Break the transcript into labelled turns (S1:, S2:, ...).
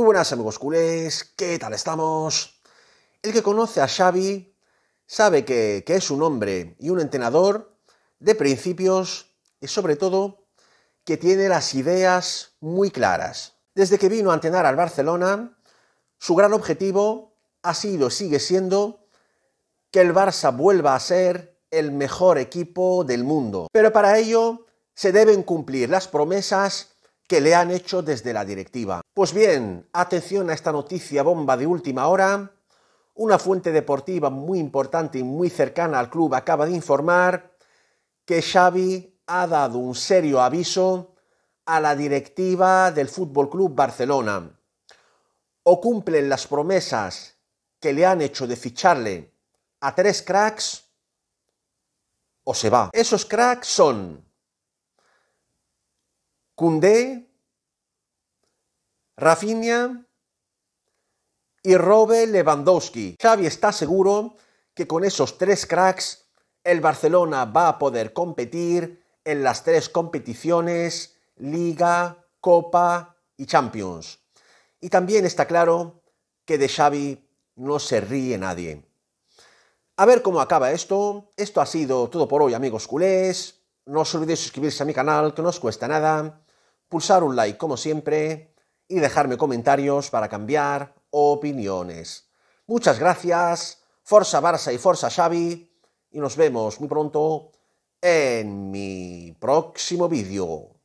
S1: Muy buenas amigos culés, ¿qué tal estamos? El que conoce a Xavi sabe que, es un hombre y un entrenador de principios y sobre todo que tiene las ideas muy claras. Desde que vino a entrenar al Barcelona, su gran objetivo ha sido, y sigue siendo, que el Barça vuelva a ser el mejor equipo del mundo. Pero para ello se deben cumplir las promesas que le han hecho desde la directiva. Pues bien, atención a esta noticia bomba de última hora. Una fuente deportiva muy importante y muy cercana al club acaba de informar que Xavi ha dado un serio aviso a la directiva del Fútbol Club Barcelona. O cumplen las promesas que le han hecho de ficharle a tres cracks o se va. Esos cracks son Cundé, Rafinha y Robe Lewandowski. Xavi está seguro que con esos tres cracks el Barcelona va a poder competir en las tres competiciones, Liga, Copa y Champions. Y también está claro que de Xavi no se ríe nadie. A ver cómo acaba esto. Esto ha sido todo por hoy, amigos culés. No os olvidéis suscribirse a mi canal, que no os cuesta nada. Pulsar un like, como siempre y dejarme comentarios para cambiar opiniones. Muchas gracias, Forza Barça y Forza Xavi, y nos vemos muy pronto en mi próximo vídeo.